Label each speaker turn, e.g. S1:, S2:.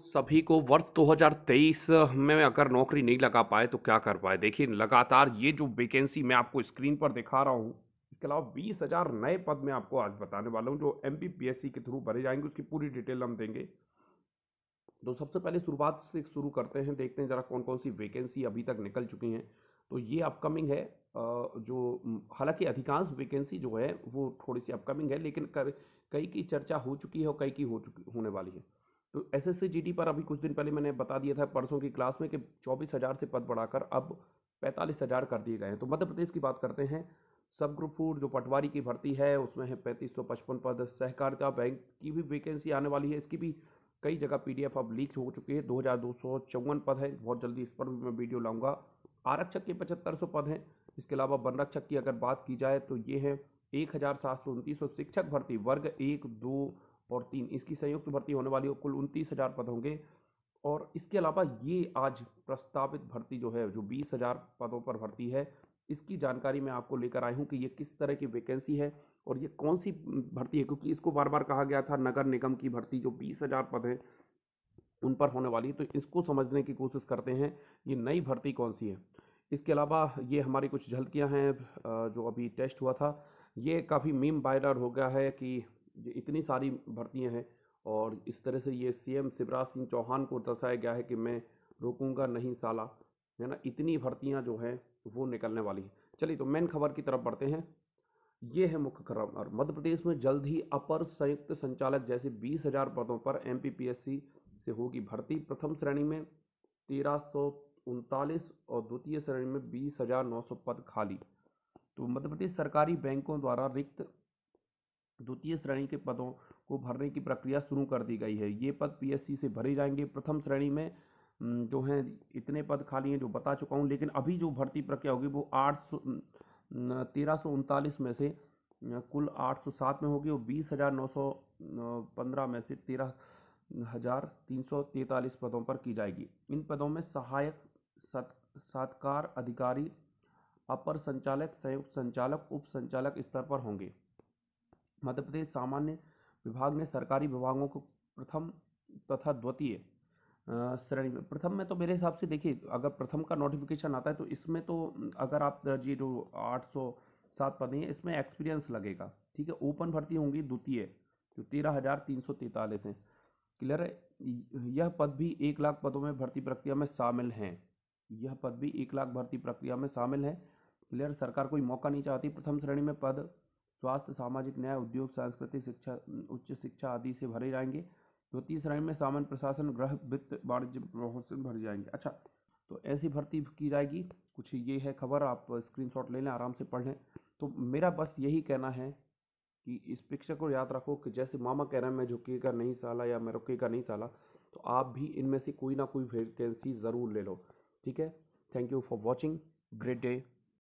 S1: सभी को वर्ष 2023 में अगर नौकरी नहीं लगा पाए तो क्या कर पाए देखिए लगातार ये जो वैकेंसी मैं आपको स्क्रीन पर दिखा रहा हूँ इसके अलावा बीस हज़ार नए पद मैं आपको आज बताने वाला हूँ जो एम के थ्रू भरे जाएंगे उसकी पूरी डिटेल हम देंगे तो सबसे पहले शुरुआत से शुरू करते हैं देखते हैं ज़रा कौन कौन सी वैकेंसी अभी तक निकल चुकी हैं तो ये अपकमिंग है जो हालांकि अधिकांश वैकेंसी जो है वो थोड़ी सी अपकमिंग है लेकिन कर कई की चर्चा हो चुकी है और कई की हो चुकी होने वाली है तो एस एस पर अभी कुछ दिन पहले मैंने बता दिया था परसों की क्लास में कि चौबीस हज़ार से पद बढ़ाकर अब पैंतालीस हज़ार कर दिए गए हैं तो मध्य प्रदेश की बात करते हैं सब ग्रुप फोर जो पटवारी की भर्ती है उसमें है पैंतीस सौ पचपन पद सहकारिता बैंक की भी वैकेंसी आने वाली है इसकी भी कई जगह पीडीएफ अब लीक हो चुकी है दो हज़ार दो सौ चौवन पद है बहुत जल्दी इस पर भी मैं वीडियो लाऊंगा आरक्षक के पचहत्तर सौ पद हैं इसके अलावा वनरक्षक की अगर बात की जाए तो ये है एक हज़ार सात सौ उनतीस सौ शिक्षक भर्ती वर्ग एक दो और तीन इसकी संयुक्त भर्ती होने वाली कुल उनतीस हज़ार पद होंगे और इसके अलावा ये आज प्रस्तावित भर्ती जो है जो बीस हज़ार पदों पर भर्ती है इसकी जानकारी मैं आपको लेकर आई हूँ कि ये किस तरह की वैकेंसी है और ये कौन सी भर्ती है क्योंकि इसको बार बार कहा गया था नगर निगम की भर्ती जो बीस हज़ार पद हैं उन पर होने वाली है तो इसको समझने की कोशिश करते हैं ये नई भर्ती कौन सी है इसके अलावा ये हमारी कुछ झलकियाँ हैं जो अभी टेस्ट हुआ था ये काफ़ी मीम वायरल हो गया है कि इतनी सारी भर्तियां हैं और इस तरह से ये सीएम शिवराज सिंह चौहान को दर्शाया गया है कि मैं रुकूंगा नहीं साला है ना इतनी भर्तियां जो हैं वो निकलने वाली हैं चलिए तो मेन खबर की तरफ बढ़ते हैं ये है मुख्य खबर मध्य प्रदेश में जल्द ही अपर संयुक्त संचालक जैसे बीस हजार पदों पर एम से होगी भर्ती प्रथम श्रेणी में तेरह और द्वितीय श्रेणी में बीस हजार नौ सौ पद खाली तो मध्य प्रदेश सरकारी बैंकों द्वारा रिक्त द्वितीय श्रेणी के पदों को भरने की प्रक्रिया शुरू कर दी गई है ये पद पीएससी से भरे जाएंगे प्रथम श्रेणी में जो हैं इतने पद खाली हैं जो बता चुका हूँ लेकिन अभी जो भर्ती प्रक्रिया होगी वो आठ सौ तेरह सौ उनतालीस में से कुल आठ सौ सात में होगी और बीस हज़ार नौ सौ पंद्रह में से तेरह हजार तीन सौ तैंतालीस पदों पर की जाएगी इन पदों में सहायक सत्कार अधिकारी अपर संचालक संयुक्त संचालक उप संचालक स्तर पर होंगे मध्य प्रदेश सामान्य विभाग ने सरकारी विभागों को प्रथम तथा द्वितीय श्रेणी में प्रथम में तो मेरे हिसाब से देखिए अगर प्रथम का नोटिफिकेशन आता है तो इसमें तो अगर आप जी जो आठ सौ सात पद हैं इसमें एक्सपीरियंस लगेगा ठीक है ओपन भर्ती होंगी द्वितीय जो तेरह हज़ार तीन सौ तैंतालीस हैं क्लियर है यह पद भी एक लाख पदों में भर्ती प्रक्रिया में शामिल हैं यह पद भी एक लाख भर्ती प्रक्रिया में शामिल है क्लियर सरकार कोई मौका नहीं चाहती प्रथम श्रेणी में पद स्वास्थ्य सामाजिक न्याय उद्योग सांस्कृतिक शिक्षा उच्च शिक्षा आदि से भरे जाएंगे द्वितीय तो श्रेणी में सामान्य प्रशासन गृह वित्त वाणिज्य प्रमोशन भरे जाएंगे अच्छा तो ऐसी भर्ती की जाएगी कुछ ये है खबर आप स्क्रीनशॉट ले लें आराम से पढ़ लें तो मेरा बस यही कहना है कि इस पिक्चर को याद रखो कि जैसे मामा कह रहे हैं मैं झुकेगा नहीं साला या मैं रुकेगा नहीं साला तो आप भी इनमें से कोई ना कोई वैकेंसी ज़रूर ले लो ठीक है thank you for watching great day